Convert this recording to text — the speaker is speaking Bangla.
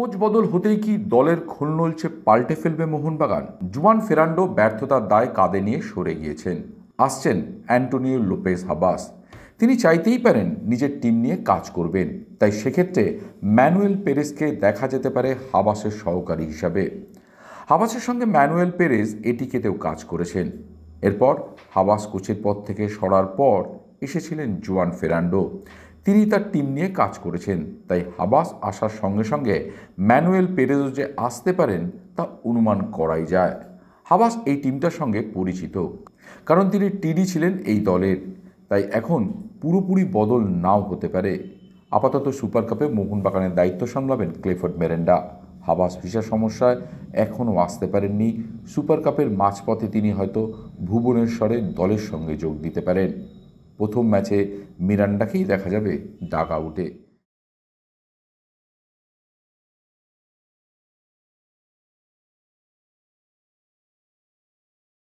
কোচ বদল হতেই কি দলের নলছে পাল্টে ফেলবে মোহনবাগান জুয়ান ফেরান্ডো ব্যর্থতার দায় কাঁধে নিয়ে সরে গিয়েছেন আসছেন অ্যান্টোনিও লোপেস হাবাস তিনি চাইতেই পারেন নিজের টিম নিয়ে কাজ করবেন তাই সেক্ষেত্রে ম্যানুয়েল পেরেসকে দেখা যেতে পারে হাবাসের সহকারী হিসাবে হাবাসের সঙ্গে ম্যানুয়েল পেরেস এটিকেতেও কাজ করেছেন এরপর হাবাস কোচের পদ থেকে সরার পর এসেছিলেন জুয়ান ফেরান্ডো তিনি তার টিম নিয়ে কাজ করেছেন তাই হাবাস আসার সঙ্গে সঙ্গে ম্যানুয়েল পেরেজও যে আসতে পারেন তা অনুমান করাই যায় হাবাস এই টিমটার সঙ্গে পরিচিত কারণ তিনি টিডি ছিলেন এই দলের তাই এখন পুরোপুরি বদল নাও হতে পারে আপাতত সুপার কাপে মোহনবাগানের দায়িত্ব সামলাবেন ক্লেফোর্ড মেরেন্ডা হাবাস ভিসা সমস্যায় এখনও আসতে পারেননি সুপার কাপের মাঝপথে তিনি হয়তো ভুবনেশ্বরে দলের সঙ্গে যোগ দিতে পারেন প্রথম ম্যাচে মিরান্ডাকেই দেখা যাবে ডাগ আউটে